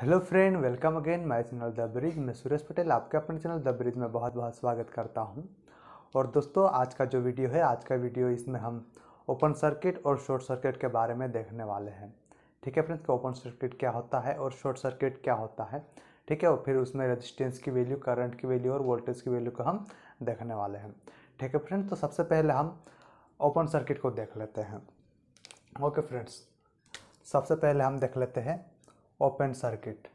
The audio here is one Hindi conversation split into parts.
hello friend welcome again my channel the bridge मैं सुरेश पटेल आपके अपने चैनल द ब्रिज में बहुत बहुत स्वागत करता हूं और दोस्तों आज का जो वीडियो है आज का वीडियो इसमें हम ओपन सर्किट और शॉर्ट सर्किट के बारे में देखने वाले हैं ठीक है फ्रेंड्स ओपन सर्किट क्या होता है और शॉर्ट सर्किट क्या होता है ठीक है और फिर उसमें रजिस्टेंस की वैल्यू करंट की वैल्यू और वोल्टेज की वैल्यू को हम देखने वाले हैं ठीक है फ्रेंड्स तो सबसे पहले हम ओपन सर्किट को देख लेते हैं ओके फ्रेंड्स सबसे पहले हम देख लेते हैं ओपन सर्किट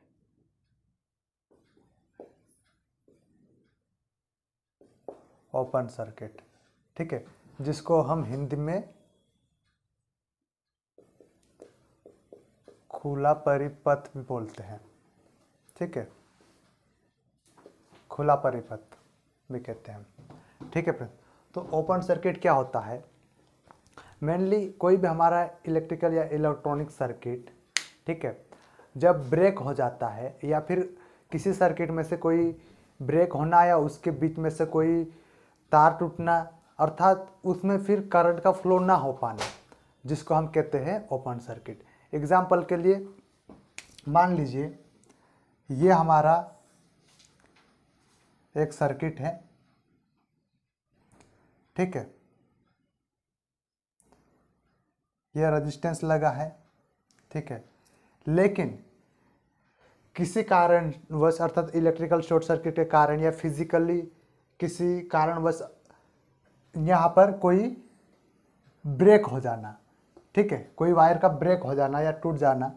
ओपन सर्किट ठीक है जिसको हम हिंदी में खुला परिपथ भी बोलते हैं ठीक है खुला परिपथ भी कहते हैं ठीक है फ्रेंड तो ओपन सर्किट क्या होता है मेनली कोई भी हमारा इलेक्ट्रिकल या इलेक्ट्रॉनिक सर्किट ठीक है जब ब्रेक हो जाता है या फिर किसी सर्किट में से कोई ब्रेक होना या उसके बीच में से कोई तार टूटना अर्थात उसमें फिर करंट का फ्लो ना हो पाना जिसको हम कहते हैं ओपन सर्किट एग्जाम्पल के लिए मान लीजिए ये हमारा एक सर्किट है ठीक है यह रेजिस्टेंस लगा है ठीक है लेकिन किसी कारणवश अर्थात इलेक्ट्रिकल शॉर्ट सर्किट के कारण या फिजिकली किसी कारणवश यहाँ पर कोई ब्रेक हो जाना ठीक है कोई वायर का ब्रेक हो जाना या टूट जाना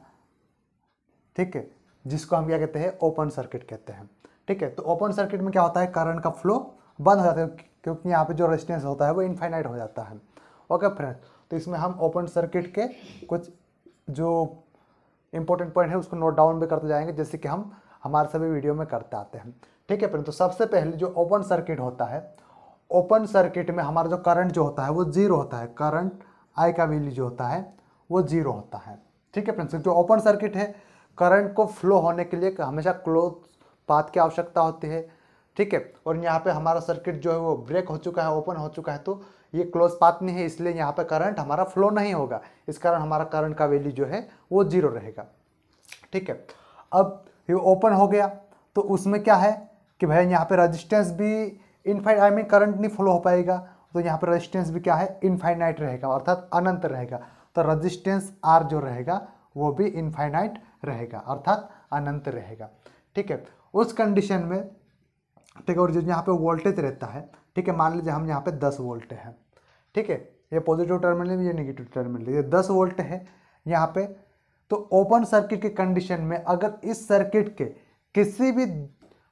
ठीक है जिसको हम क्या कहते हैं ओपन सर्किट कहते हैं ठीक है तो ओपन सर्किट में क्या होता है करंट का फ्लो बंद हो जाता है क्योंकि यहाँ पे जो रेजिस्टेंस होता है वो इनफाइनाइट हो जाता है ओके फ्रेंड्स तो इसमें हम ओपन सर्किट के कुछ जो इंपॉर्टेंट पॉइंट है उसको नोट डाउन भी करते जाएंगे जैसे कि हम हमारे सभी वीडियो में करते आते हैं ठीक है परंतु सबसे पहले जो ओपन सर्किट होता है ओपन सर्किट में हमारा जो करंट जो होता है वो जीरो होता है करंट आई का वैल्यू जो होता है वो जीरो होता है ठीक है फ्रेंड्स जो ओपन सर्किट है करंट को फ्लो होने के लिए हमेशा क्लोज पाथ की आवश्यकता होती है ठीक है और यहाँ पे हमारा सर्किट जो है वो ब्रेक हो चुका है ओपन हो चुका है तो ये क्लोज पाथ में है इसलिए यहाँ पर करंट हमारा फ्लो नहीं होगा इस कारण हमारा करंट का वैल्यू जो है वो जीरो रहेगा ठीक है अब ये ओपन हो गया तो उसमें क्या है कि भाई यहाँ पे रजिस्टेंस भी इनफाइट आई मीन करंट नहीं फ्लो हो पाएगा तो यहाँ पर रजिस्टेंस भी क्या है इनफाइनाइट रहेगा अर्थात अनंत रहेगा तो रजिस्टेंस आर जो रहेगा वो भी इनफाइनाइट रहेगा अर्थात अनंत रहेगा ठीक है उस कंडीशन में ठीक है और जो यहाँ पे वोल्टेज रहता है ठीक है मान लीजिए हम यहाँ पे दस वोल्ट हैं ठीक है ये पॉजिटिव टर्मिनल ये नेगेटिव टर्मिनल ये दस वोल्ट है यहाँ पे तो ओपन सर्किट के कंडीशन में अगर इस सर्किट के किसी भी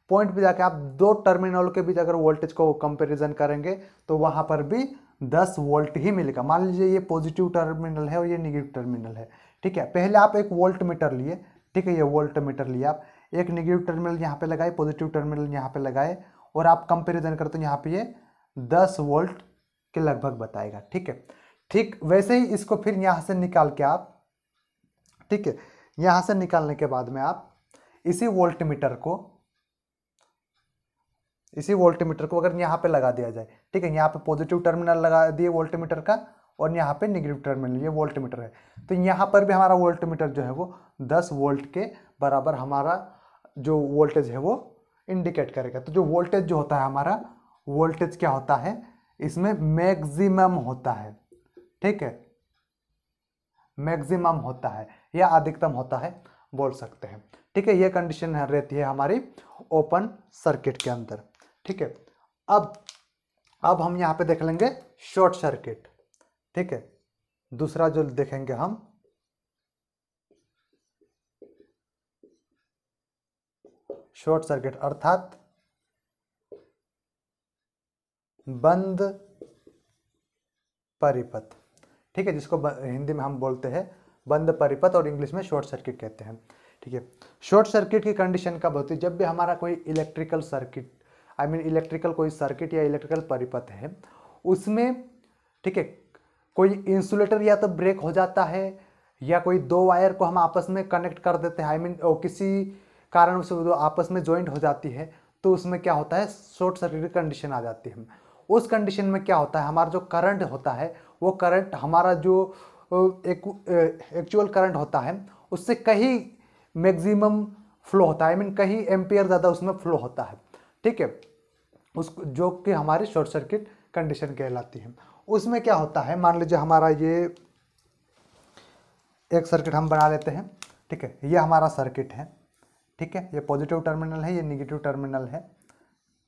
पॉइंट पे जाके आप दो टर्मिनल के बीच अगर वोल्टेज को कंपैरिजन करेंगे तो वहाँ पर भी दस वोल्ट ही मिलेगा मान लीजिए ये पॉजिटिव टर्मिनल है और ये निगेटिव टर्मिनल है ठीक है पहले आप एक वोल्ट मीटर लिए ठीक है ये वोल्ट मीटर लिए आप एक निगेटिव टर्मिनल यहाँ पे लगाए पॉजिटिव टर्मिनल यहाँ पे लगाए और आप कंपेरिजन करते हो यहाँ पे ये दस वोल्ट के लगभग बताएगा ठीक है ठीक वैसे ही इसको फिर यहाँ से निकाल के आप ठीक है यहाँ से निकालने के बाद में आप इसी वोल्ट मीटर को इसी वोल्ट मीटर को अगर यहाँ पे लगा दिया जाए ठीक है यहाँ पे पॉजिटिव टर्मिनल लगा दिए वोल्ट मीटर का और यहाँ पे निगेटिव टर्मिनल ये वोल्ट मीटर है तो यहाँ पर भी हमारा वोल्ट मीटर जो है वो दस वोल्ट के बराबर हमारा जो वोल्टेज है वो इंडिकेट करेगा तो जो वोल्टेज जो होता है हमारा वोल्टेज क्या होता है इसमें मैक्सिमम होता है ठीक है मैक्सिमम होता है या अधिकतम होता है बोल सकते हैं ठीक है यह कंडीशन रहती है हमारी ओपन सर्किट के अंदर ठीक है अब अब हम यहाँ पे देख लेंगे शॉर्ट सर्किट ठीक है दूसरा जो देखेंगे हम शॉर्ट सर्किट अर्थात बंद परिपथ ठीक है जिसको हिंदी में हम बोलते हैं बंद परिपथ और इंग्लिश में शॉर्ट सर्किट कहते हैं ठीक है शॉर्ट सर्किट की कंडीशन कब होती है जब भी हमारा कोई electrical circuit I mean electrical कोई सर्किट या इलेक्ट्रिकल परिपथ है उसमें ठीक है कोई इंसुलेटर या तो ब्रेक हो जाता है या कोई दो वायर को हम आपस में कनेक्ट कर देते हैं आई मीन किसी कारण से आपस में ज्वाइंट हो जाती है तो उसमें क्या होता है शॉर्ट सर्किट की कंडीशन आ जाती है उस कंडीशन में क्या होता है हमारा जो करंट होता है वो करंट हमारा जो एक्चुअल करंट होता है उससे कहीं मैक्सिमम फ्लो होता है आई I मीन mean, कहीं एम्पियर ज़्यादा उसमें फ्लो होता है ठीक है उस जो कि हमारी शॉर्ट सर्किट कंडीशन कहलाती है उसमें क्या होता है मान लीजिए हमारा ये एक सर्किट हम बना लेते हैं ठीक है ये हमारा सर्किट है ठीक है ये पॉजिटिव टर्मिनल है ये निगेटिव टर्मिनल है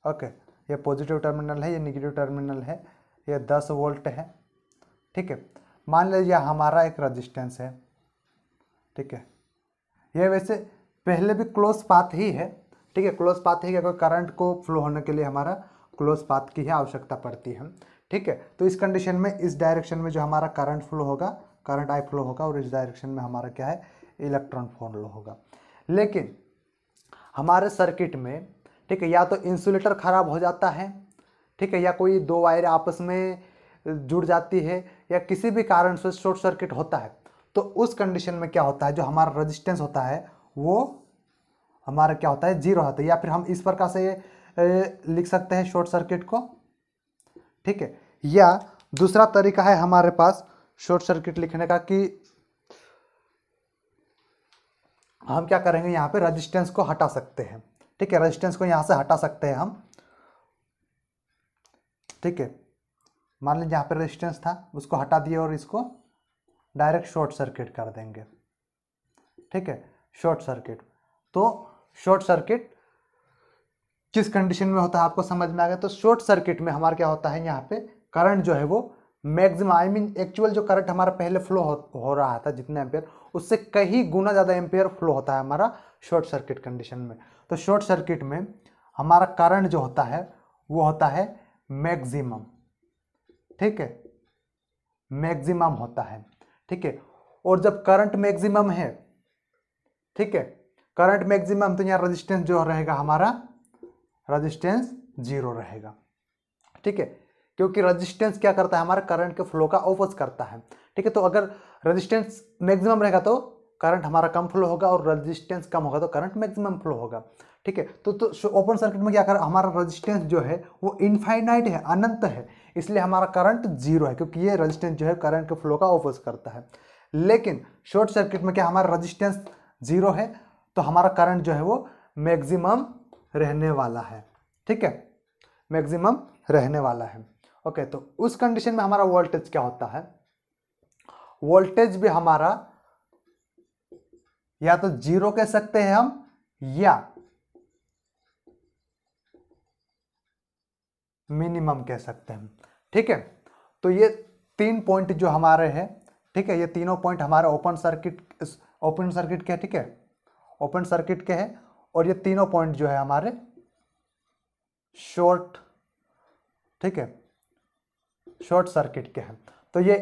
ओके ये पॉजिटिव टर्मिनल है ये निगेटिव टर्मिनल है ये दस वोल्ट है ठीक है मान लीजिए हमारा एक रजिस्टेंस है ठीक है ये वैसे पहले भी क्लोज पाथ ही है ठीक है क्लोज पाथ ही क्या करंट को फ्लो होने के लिए हमारा क्लोज पाथ की ही आवश्यकता पड़ती है ठीक है तो इस कंडीशन में इस डायरेक्शन में जो हमारा करंट फ्लो होगा करंट आई फ्लो होगा और इस डायरेक्शन में हमारा क्या है इलेक्ट्रॉन फ्लो होगा लेकिन हमारे सर्किट में ठीक है या तो इंसुलेटर ख़राब हो जाता है ठीक है या कोई दो वायर आपस में जुड़ जाती है या किसी भी कारण से शॉर्ट सर्किट होता है तो उस कंडीशन में क्या होता है जो हमारा रजिस्टेंस होता है वो हमारा क्या होता है जीरो होता है या फिर हम इस प्रकार से लिख सकते हैं शॉर्ट सर्किट को ठीक है या दूसरा तरीका है हमारे पास शॉर्ट सर्किट लिखने का कि हम क्या करेंगे यहाँ पे रेजिस्टेंस को हटा सकते हैं ठीक है रेजिस्टेंस को यहाँ से हटा सकते हैं हम ठीक है मान लीजिए जहाँ पर रेजिस्टेंस था उसको हटा दिए और इसको डायरेक्ट शॉर्ट सर्किट कर देंगे ठीक है शॉर्ट सर्किट तो शॉर्ट सर्किट किस कंडीशन में होता है आपको समझ में आ गया तो शॉर्ट सर्किट में हमारा क्या होता है यहाँ पे करंट जो है वो मैक्सिमम आई मीन एक्चुअल जो करंट हमारा पहले फ्लो हो, हो रहा था जितना एम्पेयर उससे कहीं गुना ज़्यादा एम्पेयर फ्लो होता है हमारा शॉर्ट सर्किट कंडीशन में तो शॉर्ट सर्किट में हमारा करंट जो होता है वो होता है मैक्सिमम ठीक है मैक्सिमम होता है ठीक है और जब करंट मैक्सिमम है ठीक है करंट मैक्सिमम तो यहाँ रेजिस्टेंस जो रहेगा हमारा रेजिस्टेंस जीरो रहेगा ठीक है क्योंकि रजिस्टेंस क्या करता है हमारे करंट के फ्लो का ओपोज करता है ठीक है तो अगर रजिस्टेंस मैक्सिमम रहेगा तो करंट हमारा कम फ्लो होगा और रजिस्टेंस कम होगा तो करंट मैक्सिमम फ्लो होगा ठीक है तो तो ओपन सर्किट में क्या कर हमारा रजिस्टेंस जो है वो इनफाइनाइट है अनंत है इसलिए हमारा करंट जीरो है क्योंकि ये रजिस्टेंस जो है करंट के फ्लो का ऑपोज करता है लेकिन शॉर्ट सर्किट में क्या हमारा रजिस्टेंस जीरो है तो हमारा करंट जो है वो मैक्सिमम रहने वाला है ठीक है मैक्सिमम रहने वाला है ओके तो उस कंडीशन में हमारा वोल्टेज क्या होता है वोल्टेज भी हमारा या तो जीरो कह सकते हैं हम या मिनिमम कह सकते हैं ठीक है तो ये तीन पॉइंट जो हमारे हैं ठीक है ये तीनों पॉइंट हमारे ओपन सर्किट ओपन सर्किट के है ठीक है ओपन सर्किट के हैं और ये तीनों पॉइंट जो है हमारे शॉर्ट ठीक है शॉर्ट सर्किट के हैं तो ये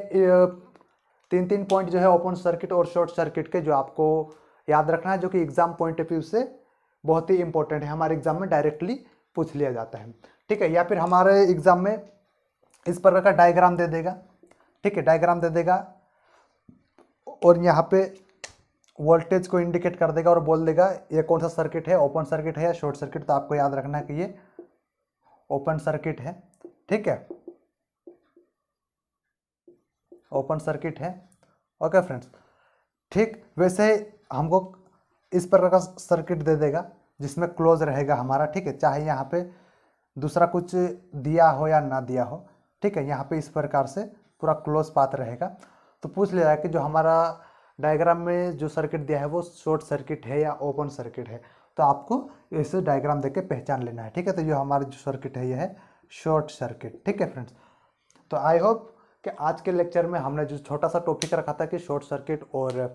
तीन तीन पॉइंट जो है ओपन सर्किट और शॉर्ट सर्किट के जो आपको याद रखना है जो कि एग्जाम पॉइंट ऑफ व्यू से बहुत ही इंपॉर्टेंट है हमारे एग्जाम में डायरेक्टली पूछ लिया जाता है ठीक है या फिर हमारे एग्जाम में इस प्रकार का डायग्राम दे देगा ठीक है डायग्राम दे देगा और यहाँ पे वोल्टेज को इंडिकेट कर देगा और बोल देगा ये कौन सा सर्किट है ओपन सर्किट है या शॉर्ट सर्किट तो आपको याद रखना है कि ये ओपन सर्किट है ठीक है ओपन सर्किट है ओके फ्रेंड्स ठीक वैसे हमको इस प्रकार का सर्किट दे देगा जिसमें क्लोज रहेगा हमारा ठीक है चाहे यहाँ पे दूसरा कुछ दिया हो या ना दिया हो ठीक है यहाँ पे इस प्रकार से पूरा क्लोज पाथ रहेगा तो पूछ लिया कि जो हमारा डायग्राम में जो सर्किट दिया है वो शॉर्ट सर्किट है या ओपन सर्किट है तो आपको इसे डायग्राम देख के पहचान लेना है ठीक है तो ये हमारा जो सर्किट है यह है शॉर्ट सर्किट ठीक है फ्रेंड्स तो आई होप कि आज के लेक्चर में हमने जो छोटा सा टॉपिक रखा था कि शॉर्ट सर्किट और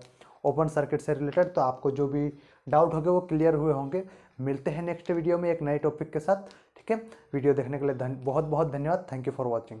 ओपन सर्किट से रिलेटेड तो आपको जो भी डाउट होंगे वो क्लियर हुए होंगे मिलते हैं नेक्स्ट वीडियो में एक नए टॉपिक के साथ ठीक है वीडियो देखने के लिए धन बहुत बहुत धन्यवाद थैंक यू फॉर वॉचिंग